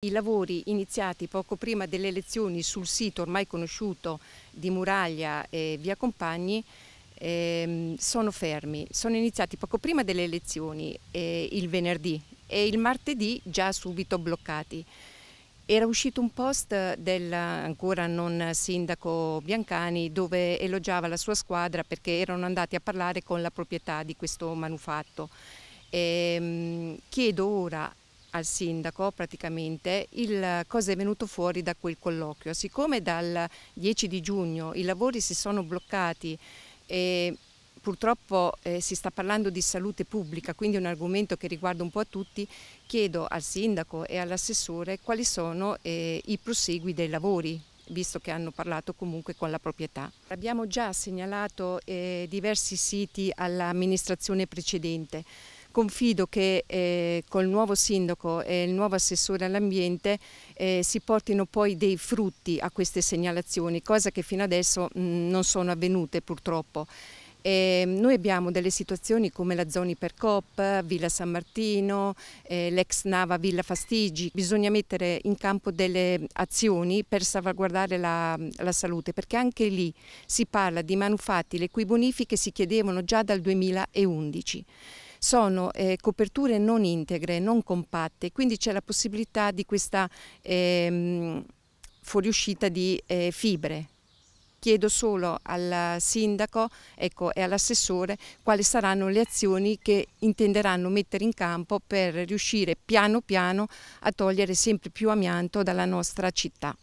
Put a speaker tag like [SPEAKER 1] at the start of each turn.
[SPEAKER 1] I lavori iniziati poco prima delle elezioni sul sito ormai conosciuto di Muraglia e Via Compagni ehm, sono fermi. Sono iniziati poco prima delle elezioni, eh, il venerdì, e il martedì già subito bloccati. Era uscito un post del ancora non sindaco Biancani dove elogiava la sua squadra perché erano andati a parlare con la proprietà di questo manufatto. Ehm, chiedo ora al sindaco praticamente il, cosa è venuto fuori da quel colloquio. Siccome dal 10 di giugno i lavori si sono bloccati e purtroppo eh, si sta parlando di salute pubblica, quindi è un argomento che riguarda un po' a tutti, chiedo al sindaco e all'assessore quali sono eh, i prosegui dei lavori visto che hanno parlato comunque con la proprietà. Abbiamo già segnalato eh, diversi siti all'amministrazione precedente, Confido che eh, col nuovo sindaco e il nuovo assessore all'ambiente eh, si portino poi dei frutti a queste segnalazioni, cosa che fino adesso mh, mm, non sono avvenute purtroppo. Eh, noi abbiamo delle situazioni come la Zoni per Cop, Villa San Martino, eh, l'ex Nava Villa Fastigi. Bisogna mettere in campo delle azioni per salvaguardare la, la, salute, perché anche lì si parla di manufatti le cui bonifiche si chiedevano già dal 2011 sono eh, coperture non integre, non compatte, quindi c'è la possibilità di questa ehm, fuoriuscita di eh, fibre. Chiedo solo al sindaco ecco, e all'assessore quali saranno le azioni che intenderanno mettere in campo per riuscire piano piano a togliere sempre più amianto dalla nostra città.